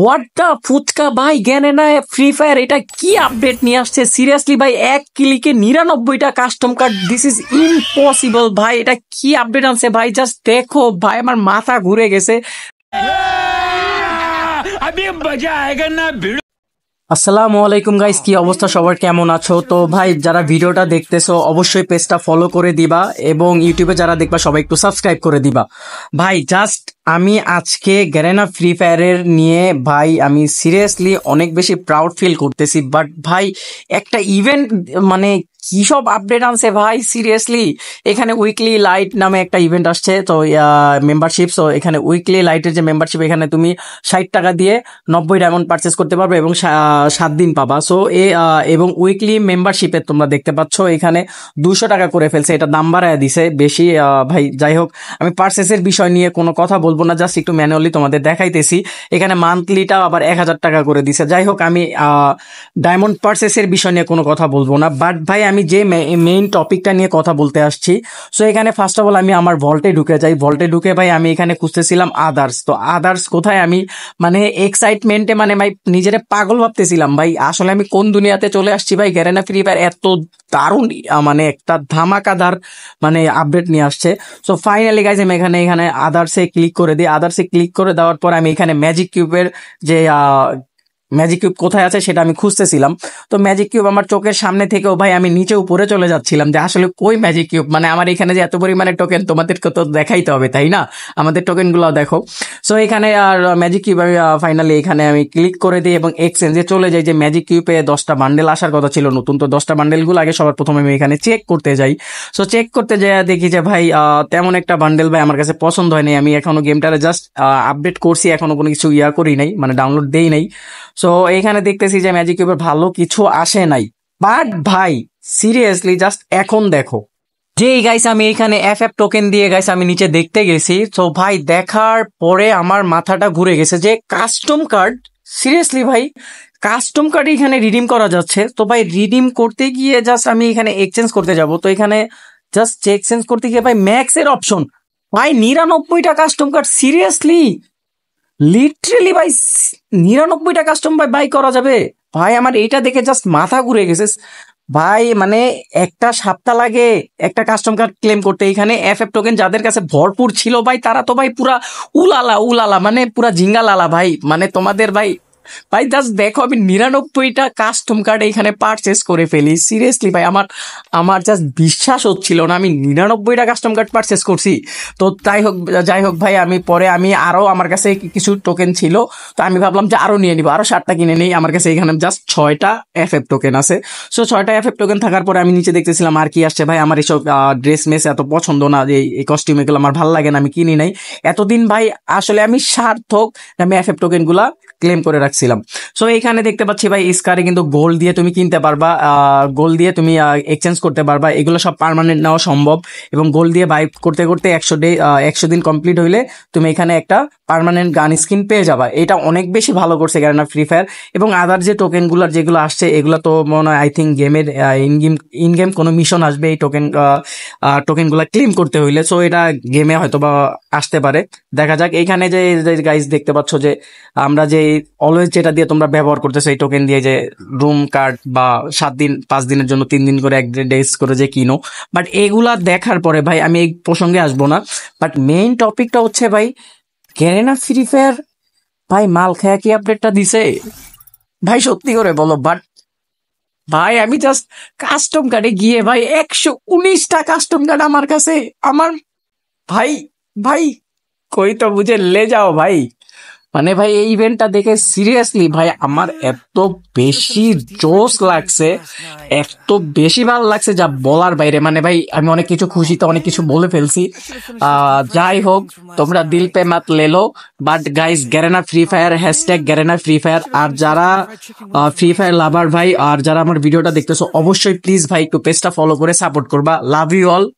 what দা ফুচকা ভাই জ্ঞানে না ফ্রি ফায়ার এটা কি আপডেট নিয়ে আসছে সিরিয়াসলি ভাই এক ক্লিকে নিরানব্বইটা custom card this is impossible ভাই এটা কি আপডেট আনছে ভাই জাস্ট দেখো ভাই আমার মাথা ঘুরে গেছে আসসালামু আলাইকুম গাইস কি অবস্থা সবার কেমন আছো তো ভাই যারা ভিডিওটা দেখতেছো অবশ্যই পেজটা ফলো করে দিবা এবং ইউটিউবে যারা দেখবা সবাই একটু সাবস্ক্রাইব করে দিবা ভাই জাস্ট আমি আজকে গ্যারেনা ফ্রি ফায়ারের নিয়ে ভাই আমি সিরিয়াসলি অনেক বেশি প্রাউড ফিল করতেছি বাট ভাই একটা ইভেন্ট মানে কি সব আপডেট আনছে ভাই সিরিয়াসলি এখানে উইকলি লাইট নামে একটা ইভেন্ট আসছে তো মেম্বারশিপ সো এখানে উইকলি লাইটের যে মেম্বারশিপ এখানে তুমি ষাট টাকা দিয়ে নব্বই ডায়মন্ড পারচেস করতে পারবে এবং সাত দিন পাবা সো এ এবং উইকলি মেম্বারশিপে তোমরা দেখতে পাচ্ছ এখানে দুশো টাকা করে ফেলছে এটা দাম বাড়ায় দিছে বেশি ভাই যাই হোক আমি পারচেসের বিষয় নিয়ে কোনো কথা বল বলবো না জাস্ট একটু ম্যানুয়ালি তোমাদের দেখাইতেছি এখানে মান্থলিটাও আবার এক হাজার টাকা করে দিছে যাই হোক আমি ডায়মন্ড পার্সেসের বিষয় নিয়ে কোনো কথা বলবো না বাট ভাই আমি যে মেইন টপিকটা নিয়ে কথা বলতে আসছি সো এখানে ফার্স্ট অফ অল আমি আমার ভল্টে ঢুকে যাই ভল্টে ঢুকে ভাই আমি এখানে খুঁজতেছিলাম আদার্স তো আদার্স কোথায় আমি মানে এক্সাইটমেন্টে মানে ভাই নিজেরা পাগল ভাবতেছিলাম ভাই আসলে আমি কোন দুনিয়াতে চলে আসছি ভাই গ্যারেনা ফ্রি ফায়ার এত দারুণ মানে একটা ধামাকাদার মানে আপডেট নিয়ে আসছে সো ফাইনালি গাইজ আমি এখানে এখানে আদার্সে ক্লিক করে দিই আদার্সে ক্লিক করে দেওয়ার পর আমি এখানে ম্যাজিক কিউবের যে ম্যাজিক কিউব কোথায় আছে সেটা আমি খুঁজতেছিলাম তো ম্যাজিক কিউব আমার চোখের সামনে থেকেও ভাই আমি নিচে উপরে চলে যাচ্ছিলাম যে আসলে কই ম্যাজিক কিউব মানে আমার এখানে যে এত পরিমাণে টোকেন তোমাদেরকে তো দেখাইতে হবে তাই না আমাদের টোকেনগুলো দেখো সো এখানে আর ম্যাজিক কিউব আমি ফাইনালি এখানে আমি ক্লিক করে দিই এবং এক্সচেঞ্জে চলে যাই যে ম্যাজিক কিউবে দশটা বান্ডেল আসার কথা ছিল নতুন তো দশটা বান্ডেলগুলো আগে সবার প্রথমে আমি এখানে চেক করতে যাই সো চেক করতে যাই দেখি যে ভাই তেমন একটা বান্ডেল ভাই আমার কাছে পছন্দ হয়নি আমি এখনও গেমটারে জাস্ট আপডেট করছি এখনও কোনো কিছু ইয়া করি নাই মানে ডাউনলোড দেই নাই সো এখানে দেখতেছি যে ম্যাজিক কিউবের ভালো কিছু আসে নাই বাট ভাই সিরিয়াসলি জাস্ট এখন দেখো এই গাইস আমি এখানে এফ এফ টোকেন দিয়ে গাইস আমি নিচে দেখতে গেছি তো ভাই দেখার পরে আমার মাথাটা ঘুরে গেছে যে কাস্টম কার্ড সিরিয়াসলি ভাই কাস্টম কার্ড এখানে রিডিম করা যাচ্ছে তো ভাই রিডিম করতে গিয়ে জাস্ট আমি এখানে এক্সচেঞ্জ করতে যাব তো এখানে জাস্ট এক্সচেঞ্জ করতে গিয়ে ভাই ম্যাক্সের অপশন ভাই নিরানব্বইটা কাস্টম কার্ড সিরিয়াসলি লিটারেলি ভাই নিরানব্বইটা কাস্টম ভাই বাই করা যাবে ভাই আমার এটা দেখে জাস্ট মাথা ঘুরে গেছে ভাই মানে একটা সপ্তাহ লাগে একটা কাস্টম কার্ড ক্লেম করতে এখানে এফ এফ টোকেন যাদের কাছে ভরপুর ছিল ভাই তারা তো ভাই পুরা উলালা উলালা মানে পুরা জিঙ্গালালা ভাই মানে তোমাদের ভাই ভাই জাস্ট দেখো আমি নিরানব্বইটা কাস্টম কার্ড এখানে পারচেস করে ফেলি সিরিয়াসলি ভাই আমার আমার জাস্ট বিশ্বাস হচ্ছিল না আমি নিরানব্বইটা কাস্টম কার্ড পারচেস করছি তো তাই হোক যাই হোক ভাই আমি পরে আমি আরও আমার কাছে কিছু টোকেন ছিল তো আমি ভাবলাম যে আরও নিয়ে নিব আরও সাতটা কিনে নিই আমার কাছে এখানে জাস্ট ছয়টা এফ এফ টোকেন আছে সো ছয়টা এফ এফ টোকেন থাকার পরে আমি নিচে দেখতেছিলাম আর কি আসছে ভাই আমার এইসব ড্রেস মেস এত পছন্দ না যে এই কস্টিউম এগুলো আমার ভালো লাগে না আমি কিনি নাই এতদিন ভাই আসলে আমি সার্থক আমি এফ এফ টোকেনগুলা ক্লেম করে রাখছি রাখছিলাম সো এইখানে দেখতে পাচ্ছি ভাই স্কারে কিন্তু গোল্ড দিয়ে তুমি কিনতে পারবা গোল্ড দিয়ে তুমি এক্সচেঞ্জ করতে পারবা এগুলো সব পারমানেন্ট নেওয়া সম্ভব এবং গোল্ড দিয়ে বাই করতে করতে একশো ডে একশো দিন কমপ্লিট হইলে তুমি এখানে একটা পারমানেন্ট গান স্কিন পেয়ে যাবা এটা অনেক বেশি ভালো করছে কেন ফ্রি ফায়ার এবং আদার যে টোকেনগুলোর যেগুলো আসছে এগুলো তো মনে হয় আই থিঙ্ক গেমের ইন গেম ইন গেম কোনো মিশন আসবে এই টোকেন টোকেনগুলো ক্লেম করতে হইলে সো এটা গেমে হয়তো বা আসতে পারে দেখা যাক এইখানে যে গাইজ দেখতে পাচ্ছ যে আমরা যে অলওয়েজ যেটা দিয়ে তোমরা ব্যবহার করতেছো এই টোকেন দিয়ে যে রুম কার্ড বা সাত দিন পাঁচ দিনের জন্য তিন দিন করে এক ডেজ করে যে কিনো বাট এগুলা দেখার পরে ভাই আমি এই প্রসঙ্গে আসবো না বাট মেইন টপিকটা হচ্ছে ভাই কেরেনা ফ্রি ফায়ার ভাই মাল খায়া কি আপডেটটা দিছে ভাই সত্যি করে বলো বাট ভাই আমি জাস্ট কাস্টম কার্ডে গিয়ে ভাই একশো উনিশটা কাস্টম কার্ড আমার কাছে আমার ভাই ভাই কই তো বুঝে লে যাও ভাই মানে ভাই এই ইভেন্টটা দেখে সিরিয়াসলি ভাই আমার এত বেশি জোশ লাগছে এত বেশি ভালো লাগছে যা বলার বাইরে মানে ভাই আমি অনেক কিছু খুশিতে অনেক কিছু বলে ফেলছি যাই হোক তোমরা দিল পে মাত লেলো but guys Garena free fire hashtag Garena free fire আর যারা ফ্রি ফায়ার লাভার ভাই আর যারা আমার ভিডিওটা দেখতেছো অবশ্যই প্লিজ ভাই একটু পেজটা ফলো করে সাপোর্ট করবা লাভ ইউ অল